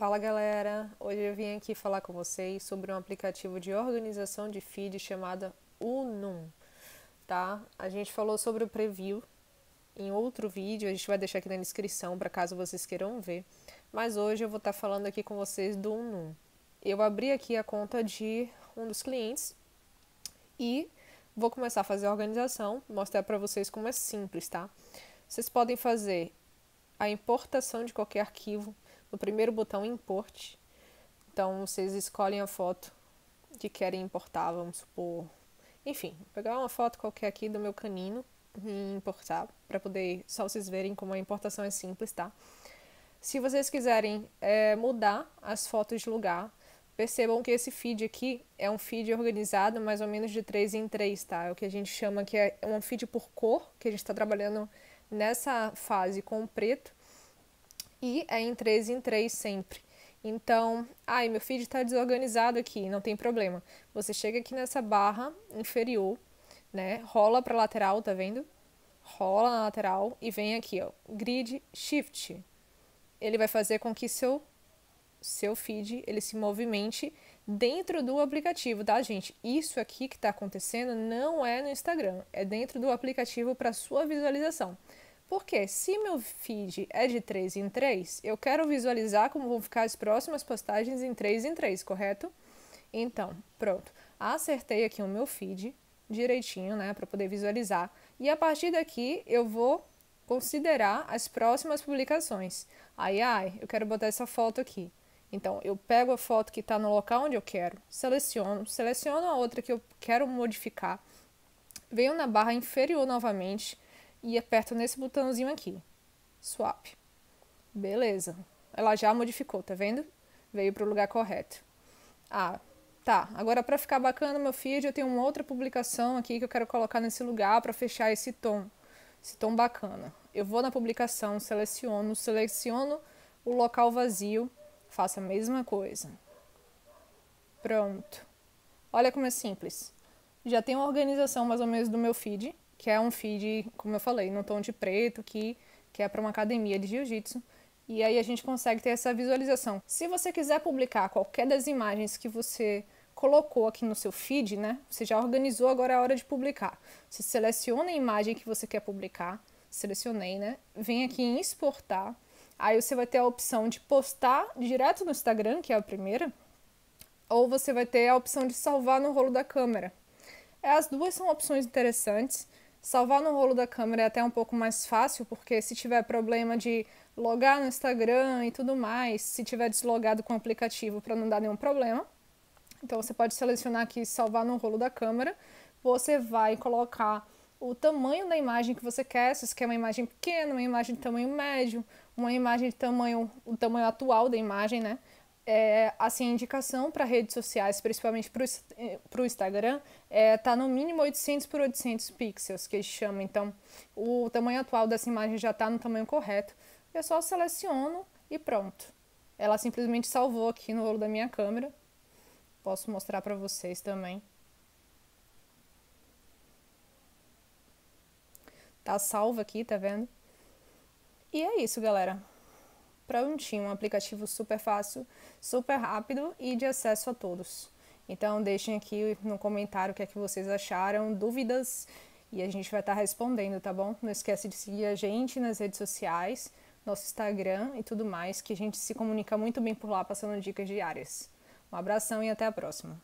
Fala galera, hoje eu vim aqui falar com vocês sobre um aplicativo de organização de feed chamada Unum, tá? A gente falou sobre o preview em outro vídeo, a gente vai deixar aqui na descrição para caso vocês queiram ver, mas hoje eu vou estar tá falando aqui com vocês do Unum. Eu abri aqui a conta de um dos clientes e vou começar a fazer a organização, mostrar para vocês como é simples, tá? Vocês podem fazer a importação de qualquer arquivo no primeiro botão é import. Então vocês escolhem a foto que querem importar, vamos supor. Enfim, vou pegar uma foto qualquer aqui do meu canino e importar, para poder só vocês verem como a importação é simples, tá? Se vocês quiserem é, mudar as fotos de lugar, percebam que esse feed aqui é um feed organizado mais ou menos de 3 em 3, tá? É o que a gente chama que é um feed por cor, que a gente está trabalhando nessa fase com o preto, e é em três em três sempre. Então, ai, meu feed está desorganizado aqui, não tem problema. Você chega aqui nessa barra inferior, né? Rola para lateral, tá vendo? Rola na lateral e vem aqui, ó, grid shift. Ele vai fazer com que seu seu feed ele se movimente dentro do aplicativo, tá, gente? Isso aqui que está acontecendo não é no Instagram, é dentro do aplicativo para sua visualização. Porque se meu feed é de 3 em 3, eu quero visualizar como vão ficar as próximas postagens em 3 em 3, correto? Então, pronto. Acertei aqui o meu feed direitinho, né, para poder visualizar. E a partir daqui eu vou considerar as próximas publicações. Ai, ai, eu quero botar essa foto aqui. Então, eu pego a foto que está no local onde eu quero, seleciono, seleciono a outra que eu quero modificar, venho na barra inferior novamente, e aperto nesse botãozinho aqui. Swap. Beleza. Ela já modificou, tá vendo? Veio para o lugar correto. Ah, tá. Agora para ficar bacana meu feed, eu tenho uma outra publicação aqui que eu quero colocar nesse lugar para fechar esse tom. Esse tom bacana. Eu vou na publicação, seleciono, seleciono o local vazio, faço a mesma coisa. Pronto. Olha como é simples. Já tem uma organização mais ou menos do meu feed que é um feed, como eu falei, no tom de preto, que, que é para uma academia de jiu-jitsu. E aí a gente consegue ter essa visualização. Se você quiser publicar qualquer das imagens que você colocou aqui no seu feed, né? Você já organizou, agora é a hora de publicar. Você seleciona a imagem que você quer publicar, selecionei, né? Vem aqui em exportar. Aí você vai ter a opção de postar direto no Instagram, que é a primeira, ou você vai ter a opção de salvar no rolo da câmera. As duas são opções interessantes. Salvar no rolo da câmera é até um pouco mais fácil, porque se tiver problema de logar no Instagram e tudo mais, se tiver deslogado com o aplicativo para não dar nenhum problema. Então você pode selecionar aqui salvar no rolo da câmera. Você vai colocar o tamanho da imagem que você quer, se você quer uma imagem pequena, uma imagem de tamanho médio, uma imagem de tamanho, o tamanho atual da imagem, né? é, assim, a indicação para redes sociais, principalmente para eh, o Instagram, é, tá no mínimo 800 por 800 pixels, que gente chamam. Então, o tamanho atual dessa imagem já está no tamanho correto. Eu só seleciono e pronto. Ela simplesmente salvou aqui no rolo da minha câmera. Posso mostrar para vocês também. Tá salva aqui, tá vendo? E é isso, galera prontinho, um aplicativo super fácil, super rápido e de acesso a todos. Então deixem aqui no comentário o que é que vocês acharam, dúvidas e a gente vai estar tá respondendo, tá bom? Não esquece de seguir a gente nas redes sociais, nosso Instagram e tudo mais, que a gente se comunica muito bem por lá passando dicas diárias. Um abração e até a próxima.